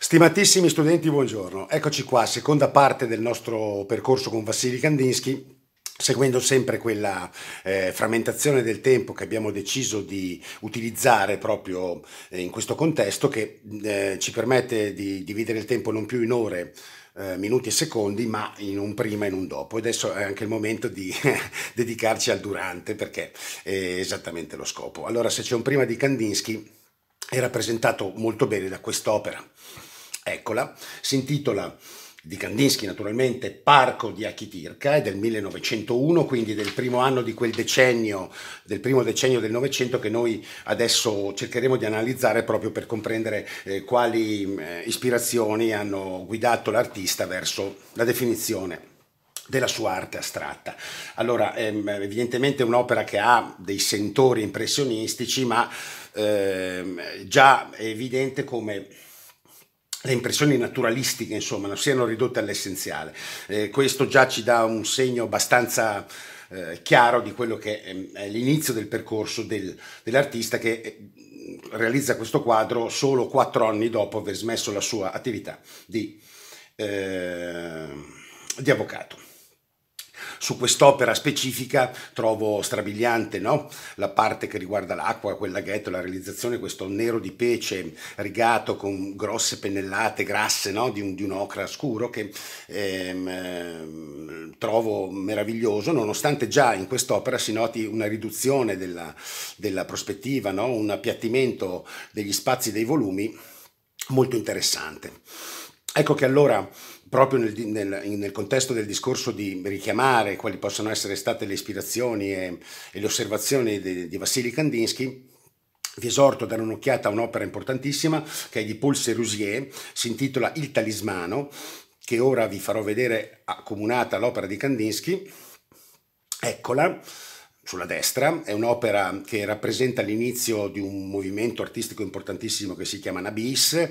Stimatissimi studenti, buongiorno. Eccoci qua, seconda parte del nostro percorso con Vassili Kandinsky, seguendo sempre quella eh, frammentazione del tempo che abbiamo deciso di utilizzare proprio eh, in questo contesto che eh, ci permette di dividere il tempo non più in ore eh, minuti e secondi, ma in un prima e in un dopo. Adesso è anche il momento di dedicarci al durante, perché è esattamente lo scopo. Allora, se c'è un prima di Kandinsky, è rappresentato molto bene da quest'opera. Eccola, si intitola di Kandinsky naturalmente, Parco di Achitirka, è del 1901, quindi del primo anno di quel decennio, del primo decennio del Novecento che noi adesso cercheremo di analizzare proprio per comprendere eh, quali eh, ispirazioni hanno guidato l'artista verso la definizione della sua arte astratta. Allora, ehm, evidentemente è un'opera che ha dei sentori impressionistici, ma ehm, già è evidente come le impressioni naturalistiche, insomma, siano ridotte all'essenziale. Eh, questo già ci dà un segno abbastanza eh, chiaro di quello che ehm, è l'inizio del percorso del, dell'artista che eh, realizza questo quadro solo quattro anni dopo aver smesso la sua attività di, di avvocato. Su quest'opera specifica trovo strabiliante no? la parte che riguarda l'acqua, quel laghetto, la realizzazione, questo nero di pece rigato con grosse pennellate grasse no? di, un, di, un, ocra scuro che ehm, ehm, trovo meraviglioso, nonostante già in quest'opera si noti una riduzione della, della prospettiva, no? un appiattimento degli spazi dei volumi molto interessante. Ecco che allora proprio nel, nel, nel, contesto del discorso di richiamare quali possono essere state le ispirazioni e, e le osservazioni di, di Vassili Kandinsky, vi esorto a dare un'occhiata a un'opera importantissima che è di Paul Serusier, si intitola Il talismano, che ora vi farò vedere accomunata all'opera di Kandinsky. Eccola sulla destra, è un'opera che rappresenta l'inizio di un movimento artistico importantissimo che si chiama Nabis,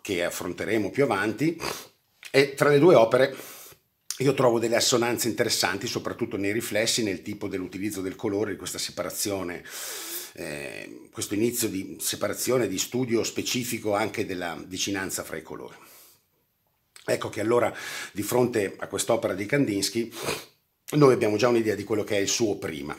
che affronteremo più avanti, e tra le due opere io trovo delle assonanze interessanti, soprattutto nei riflessi, nel tipo dell'utilizzo del colore, di questa separazione, eh, questo inizio di separazione, di studio specifico anche della vicinanza fra i colori. Ecco che allora di fronte a quest'opera di Kandinsky noi abbiamo già un'idea di quello che è il suo prima,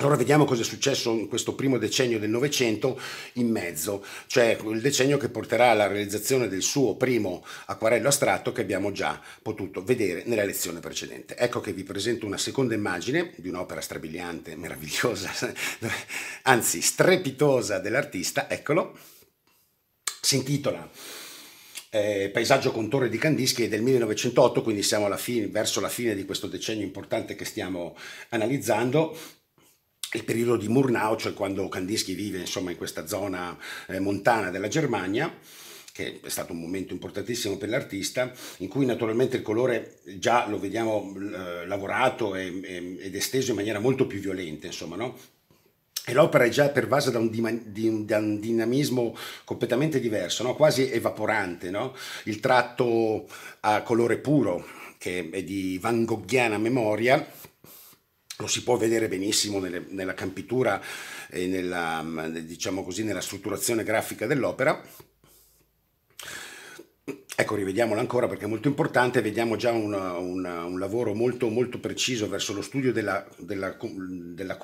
allora vediamo cosa è successo in questo primo decennio del Novecento in mezzo, cioè il decennio che porterà alla realizzazione del suo primo acquarello astratto che abbiamo già potuto vedere nella lezione precedente. Ecco che vi presento una seconda immagine di un'opera strabiliante, meravigliosa, anzi strepitosa dell'artista, eccolo, si intitola eh, paesaggio con Torre di Candischi è del 1908, quindi siamo alla fine, verso la fine di questo decennio importante che stiamo analizzando, il periodo di Murnau, cioè quando Kandinsky vive insomma, in questa zona eh, montana della Germania, che è stato un momento importantissimo per l'artista, in cui naturalmente il colore già lo vediamo eh, lavorato e, e, ed esteso in maniera molto più violenta, insomma, no? E l'opera è già pervasa da un, di, da un dinamismo completamente diverso, no? quasi evaporante. No? Il tratto a colore puro, che è di Van Goghiana memoria, lo si può vedere benissimo nelle, nella campitura e nella, mm, diciamo così, nella strutturazione grafica dell'opera. Ecco, rivediamola ancora perché è molto importante, vediamo già una, una, un lavoro molto, molto preciso verso lo studio della, della, della,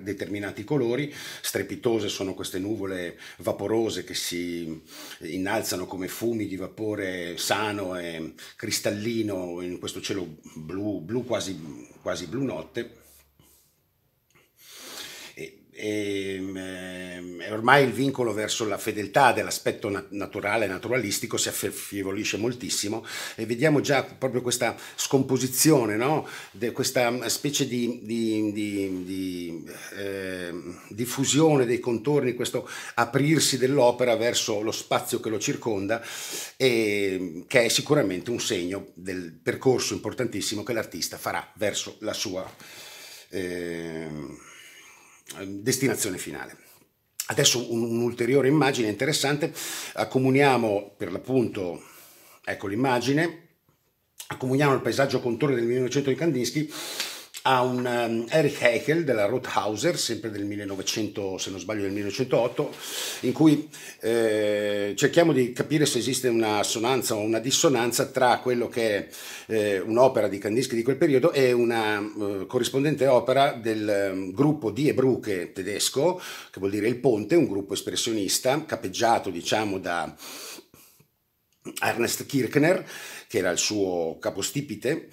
determinati colori, strepitose sono queste nuvole vaporose che si innalzano come fumi di vapore sano e cristallino in questo cielo blu, blu quasi, quasi blu notte e, ehm, e, ehm, ormai il vincolo verso la fedeltà dell'aspetto naturale, naturalistico si affievolisce moltissimo e vediamo già proprio questa scomposizione, no? De questa mm, specie di, di, di, di eh, diffusione dei contorni, questo aprirsi dell'opera verso lo spazio che lo circonda, e, mm, che è sicuramente un segno del percorso importantissimo che l'artista farà verso la sua... Eh, Ehm, destinazione finale. Adesso un'ulteriore immagine interessante, accomuniamo per l'appunto, ecco l'immagine, accomuniamo il paesaggio contorno del 1900 di Kandinsky a un um, Eric Haeckel della Rothhauser, sempre del 1900, se non sbaglio del 1908, in cui eh, cerchiamo di capire se esiste una assonanza o una dissonanza tra quello che è eh, un'opera di Kandinsky di quel periodo e una eh, corrispondente opera del ehm, gruppo Die Brücke tedesco, che vuol dire il ponte, un gruppo espressionista capeggiato diciamo da Ernest Kirchner, che era il suo capostipite,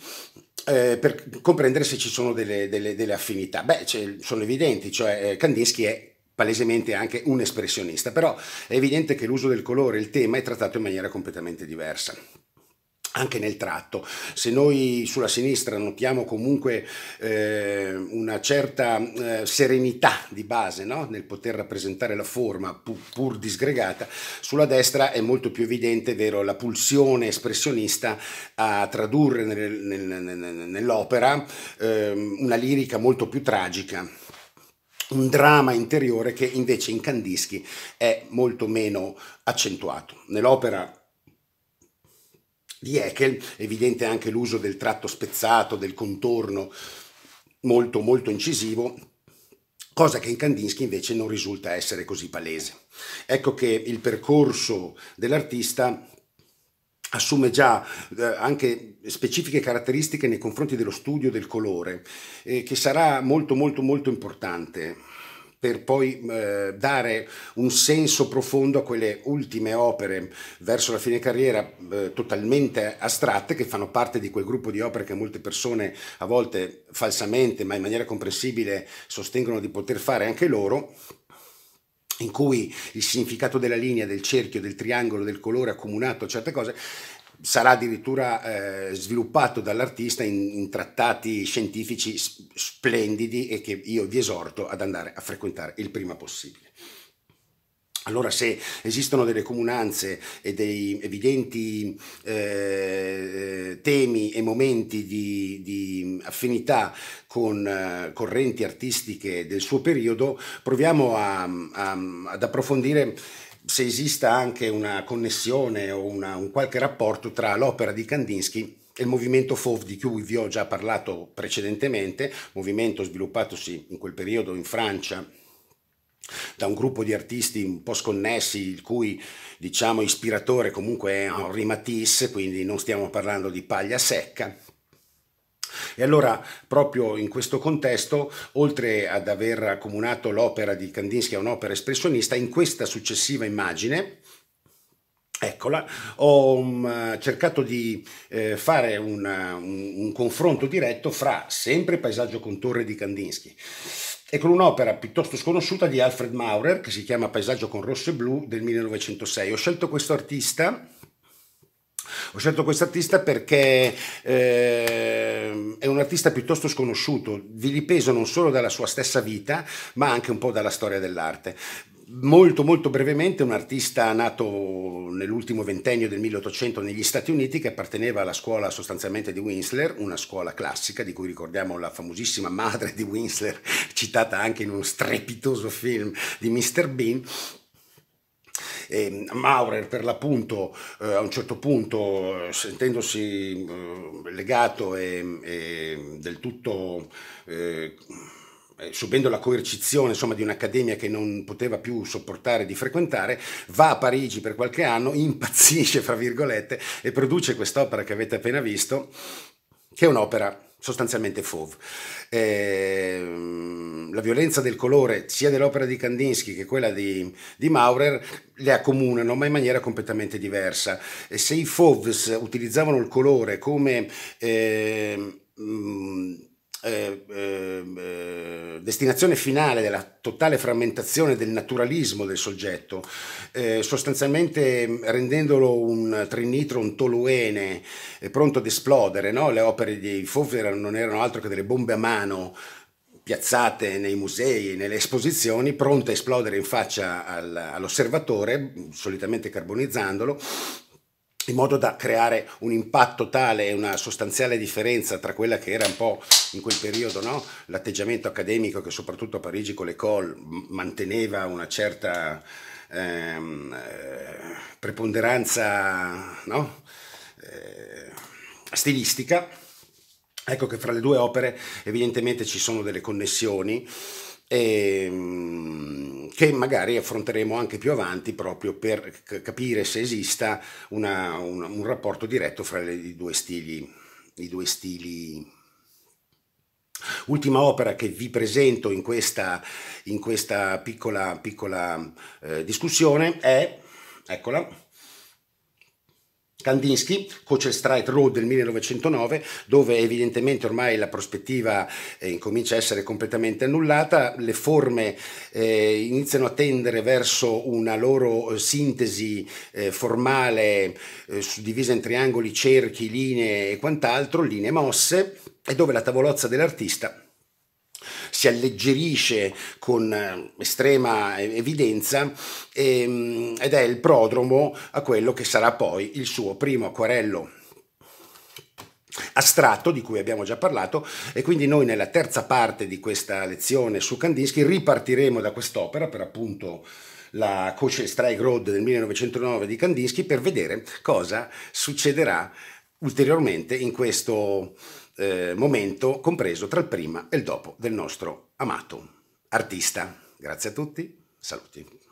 eh, per comprendere se ci sono delle, delle, delle affinità. Beh, sono evidenti, cioè eh, Kandinsky è palesemente anche un espressionista, però è evidente che l'uso del colore, il tema è trattato in maniera completamente diversa anche nel tratto. Se noi sulla sinistra notiamo comunque eh, una certa eh, serenità di base no? nel poter rappresentare la forma pur, pur, disgregata, sulla destra è molto più evidente vero, la pulsione espressionista a tradurre nel, nel, nell'opera eh, una lirica molto più tragica un dramma interiore che invece in Kandinsky è molto meno accentuato. Nell'opera di Haeckel, evidente anche l'uso del tratto spezzato, del contorno molto molto incisivo, cosa che in Kandinsky invece non risulta essere così palese. Ecco che il percorso dell'artista assume già eh, anche specifiche caratteristiche nei confronti dello studio del colore, eh, che sarà molto molto molto importante per poi eh, dare un senso profondo a quelle ultime opere verso la fine carriera eh, totalmente astratte che fanno parte di quel gruppo di opere che molte persone a volte falsamente ma in maniera comprensibile sostengono di poter fare anche loro in cui il significato della linea, del cerchio, del triangolo, del colore accomunato a certe cose sarà addirittura eh, sviluppato dall'artista in, in, trattati scientifici splendidi e che io vi esorto ad andare a frequentare il prima possibile. Allora se esistono delle comunanze e dei evidenti eh, temi e momenti di, di affinità con eh, correnti artistiche del suo periodo, proviamo a, a, ad approfondire se esista anche una connessione o una, un qualche rapporto tra l'opera di Kandinsky e il movimento FOV di cui vi ho già parlato precedentemente, movimento sviluppatosi in quel periodo in Francia da un gruppo di artisti un po' sconnessi, il cui diciamo, ispiratore comunque è Henri Matisse, quindi non stiamo parlando di paglia secca, e allora, proprio in questo contesto, oltre ad aver accomunato l'opera di Kandinsky a un'opera espressionista, in questa successiva immagine, Eccola, ho mm, cercato di eh, fare una, un, un confronto diretto fra sempre paesaggio con torre di Kandinsky e con un'opera piuttosto sconosciuta di Alfred Maurer che si chiama Paesaggio con rosso e blu del 1906. Ho scelto questo artista ho scelto quest'artista perché eh, è un artista piuttosto sconosciuto, vilipeso non solo dalla sua stessa vita, ma anche un po' dalla storia dell'arte molto molto brevemente un artista nato nell'ultimo ventennio del 1800 negli Stati Uniti che apparteneva alla scuola sostanzialmente di Winsler, una scuola classica di cui ricordiamo la famosissima madre di Winsler citata anche in uno strepitoso film di Mr. Bean e ehm, Maurer per l'appunto eh, a un certo punto eh, sentendosi eh, legato e, e, del tutto... Eh, eh, subendo la coercizione insomma, di un'accademia che non poteva più sopportare di frequentare, va a Parigi per qualche anno, impazzisce, fra virgolette, e produce quest'opera che avete appena visto, che è un'opera sostanzialmente Fauve. Eh, la violenza del colore sia dell'opera di Kandinsky che quella di, di, Maurer le accomunano, ma in maniera completamente diversa. E se i Fauves utilizzavano il colore come... Eh, destinazione finale della totale frammentazione del naturalismo del soggetto, eh, sostanzialmente mm, rendendolo un trinitro, un toluene eh, pronto ad esplodere. No? Le opere di Fauve non erano altro che delle bombe a mano piazzate nei musei e nelle esposizioni, pronte a esplodere in faccia al, all'osservatore, solitamente carbonizzandolo, in modo da creare un impatto tale e una sostanziale differenza tra quella che era un po' in quel periodo no? l'atteggiamento accademico che soprattutto a Parigi con l'École manteneva una certa ehm, eh, preponderanza no? eh, stilistica. Ecco che fra le due opere evidentemente ci sono delle connessioni e, ehm, che magari affronteremo anche più avanti proprio per capire se esista una, un, un, rapporto diretto fra le, i due stili. I due stili. Ultima opera che vi presento in questa, in questa piccola, piccola eh, discussione è, eccola, Kandinsky, Coach Strike Road del 1909, dove evidentemente ormai la prospettiva eh, incomincia a essere completamente annullata, le forme eh, iniziano a tendere verso una loro eh, sintesi eh, formale eh, suddivisa in triangoli, cerchi, linee e quant'altro, linee mosse, e dove la tavolozza dell'artista si alleggerisce con eh, estrema evidenza ehm, ed è il prodromo a quello che sarà poi il suo primo acquarello astratto di cui abbiamo già parlato e quindi noi nella terza parte di questa lezione su Kandinsky ripartiremo da quest'opera per appunto la Coach Strike Road del 1909 di Kandinsky per vedere cosa succederà ulteriormente in questo eh, momento compreso tra il prima e il dopo del nostro amato artista. Grazie a tutti, saluti.